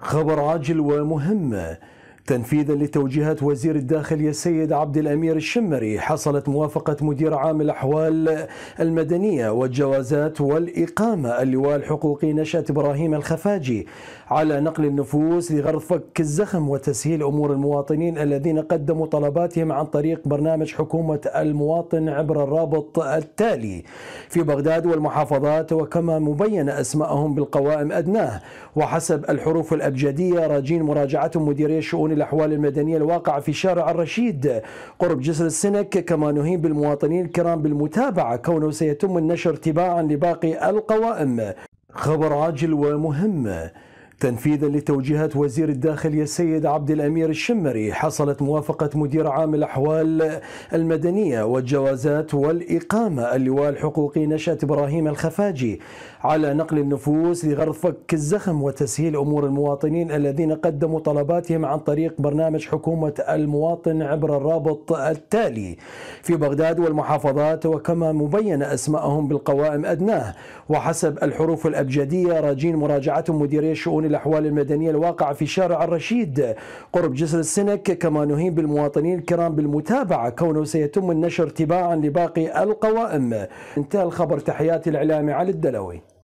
خبر عاجل ومهم تنفيذا لتوجيهات وزير الداخلية السيد عبد الأمير الشمري حصلت موافقة مدير عام الأحوال المدنية والجوازات والإقامة اللواء الحقوقي نشأت إبراهيم الخفاجي على نقل النفوس لغرض فك الزخم وتسهيل أمور المواطنين الذين قدموا طلباتهم عن طريق برنامج حكومة المواطن عبر الرابط التالي في بغداد والمحافظات وكما مبين أسماءهم بالقوائم أدناه وحسب الحروف الأبجدية راجين مراجعة مديري شؤون الأحوال المدنية الواقعة في شارع الرشيد قرب جسر السنك كما نهيب بالمواطنين الكرام بالمتابعة كونه سيتم النشر تباعا لباقي القوائم خبر عاجل ومهم تنفيذا لتوجيهات وزير الداخلية السيد عبد الأمير الشمري حصلت موافقة مدير عام الأحوال المدنية والجوازات والإقامة اللواء الحقوقي نشأة إبراهيم الخفاجي على نقل النفوس لغرض فك الزخم وتسهيل أمور المواطنين الذين قدموا طلباتهم عن طريق برنامج حكومة المواطن عبر الرابط التالي في بغداد والمحافظات وكما مبين أسماءهم بالقوائم أدناه وحسب الحروف الأبجدية راجين مراجعة مديري شؤون الأحوال المدنية الواقع في شارع الرشيد قرب جسر السنك كما نهيب بالمواطنين الكرام بالمتابعة كونه سيتم النشر تباعا لباقي القوائم انتهى الخبر تحياتي الإعلامي علي الدلوي